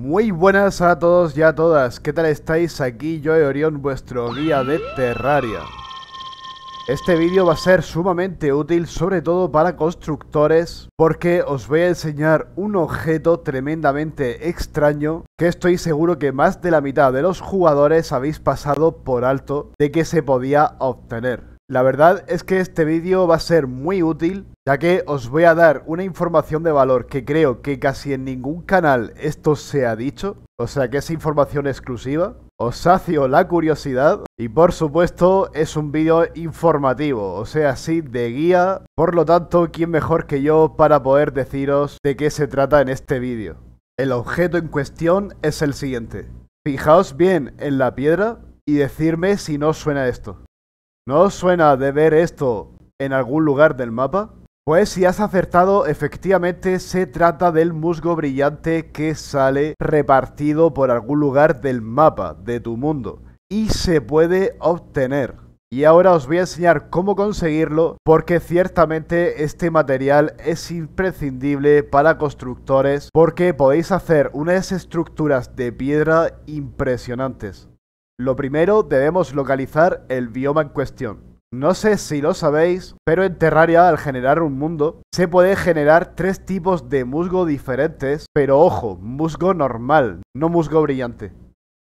Muy buenas a todos y a todas, ¿qué tal estáis? Aquí yo, Orión, vuestro guía de Terraria. Este vídeo va a ser sumamente útil, sobre todo para constructores, porque os voy a enseñar un objeto tremendamente extraño que estoy seguro que más de la mitad de los jugadores habéis pasado por alto de que se podía obtener. La verdad es que este vídeo va a ser muy útil ya que os voy a dar una información de valor que creo que casi en ningún canal esto se ha dicho, o sea que es información exclusiva, os sacio la curiosidad y por supuesto es un vídeo informativo, o sea, sí, de guía, por lo tanto, ¿quién mejor que yo para poder deciros de qué se trata en este vídeo? El objeto en cuestión es el siguiente. Fijaos bien en la piedra y decirme si no os suena esto. ¿No os suena de ver esto en algún lugar del mapa? Pues si has acertado, efectivamente se trata del musgo brillante que sale repartido por algún lugar del mapa de tu mundo y se puede obtener. Y ahora os voy a enseñar cómo conseguirlo porque ciertamente este material es imprescindible para constructores porque podéis hacer unas estructuras de piedra impresionantes. Lo primero debemos localizar el bioma en cuestión. No sé si lo sabéis, pero en Terraria al generar un mundo se puede generar tres tipos de musgo diferentes, pero ojo, musgo normal, no musgo brillante.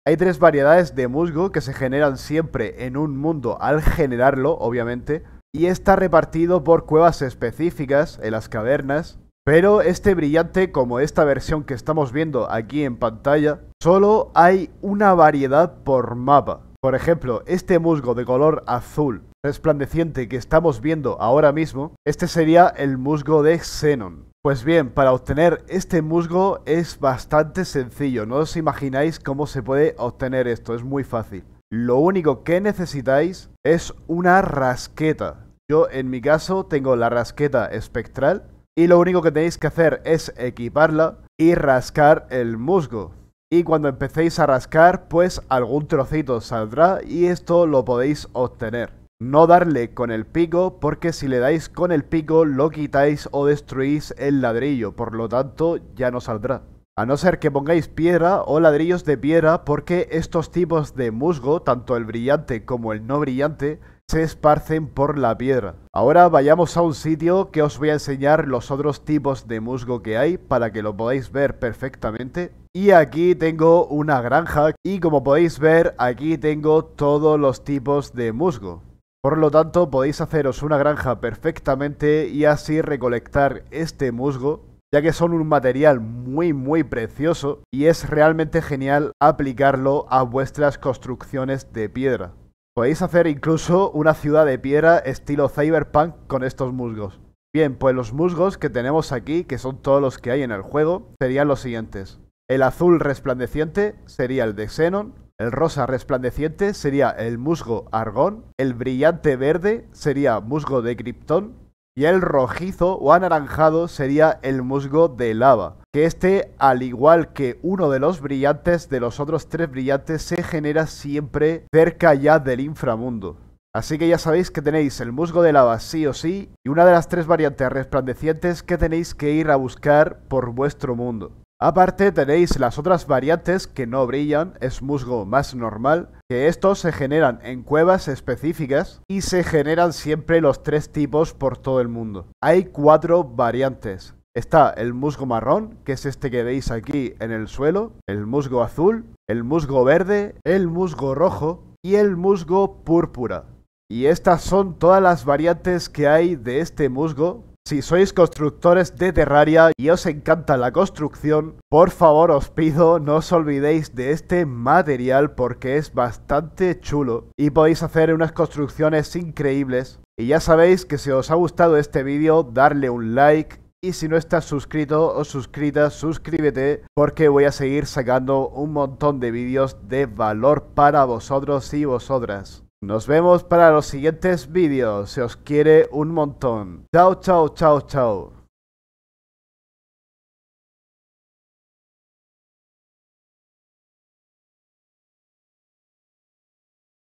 Hay tres variedades de musgo que se generan siempre en un mundo al generarlo, obviamente, y está repartido por cuevas específicas en las cavernas, pero este brillante, como esta versión que estamos viendo aquí en pantalla, solo hay una variedad por mapa. Por ejemplo, este musgo de color azul resplandeciente que estamos viendo ahora mismo, este sería el musgo de Xenon. Pues bien, para obtener este musgo es bastante sencillo, no os imagináis cómo se puede obtener esto, es muy fácil. Lo único que necesitáis es una rasqueta. Yo en mi caso tengo la rasqueta espectral y lo único que tenéis que hacer es equiparla y rascar el musgo. Y cuando empecéis a rascar, pues algún trocito saldrá y esto lo podéis obtener. No darle con el pico, porque si le dais con el pico lo quitáis o destruís el ladrillo, por lo tanto ya no saldrá. A no ser que pongáis piedra o ladrillos de piedra porque estos tipos de musgo, tanto el brillante como el no brillante, se esparcen por la piedra. Ahora vayamos a un sitio que os voy a enseñar los otros tipos de musgo que hay para que lo podáis ver perfectamente. Y aquí tengo una granja y como podéis ver aquí tengo todos los tipos de musgo. Por lo tanto, podéis haceros una granja perfectamente y así recolectar este musgo, ya que son un material muy muy precioso y es realmente genial aplicarlo a vuestras construcciones de piedra. Podéis hacer incluso una ciudad de piedra estilo cyberpunk con estos musgos. Bien, pues los musgos que tenemos aquí, que son todos los que hay en el juego, serían los siguientes. El azul resplandeciente sería el de Xenon, el rosa resplandeciente sería el musgo argón, el brillante verde sería musgo de criptón y el rojizo o anaranjado sería el musgo de lava. Que este, al igual que uno de los brillantes de los otros tres brillantes, se genera siempre cerca ya del inframundo. Así que ya sabéis que tenéis el musgo de lava sí o sí y una de las tres variantes resplandecientes que tenéis que ir a buscar por vuestro mundo. Aparte tenéis las otras variantes que no brillan, es musgo más normal, que estos se generan en cuevas específicas y se generan siempre los tres tipos por todo el mundo. Hay cuatro variantes. Está el musgo marrón, que es este que veis aquí en el suelo, el musgo azul, el musgo verde, el musgo rojo y el musgo púrpura. Y estas son todas las variantes que hay de este musgo si sois constructores de Terraria y os encanta la construcción, por favor os pido no os olvidéis de este material porque es bastante chulo y podéis hacer unas construcciones increíbles. Y ya sabéis que si os ha gustado este vídeo, darle un like y si no estás suscrito o suscrita, suscríbete porque voy a seguir sacando un montón de vídeos de valor para vosotros y vosotras. Nos vemos para los siguientes vídeos. Se os quiere un montón. Chao, chao, chao, chao.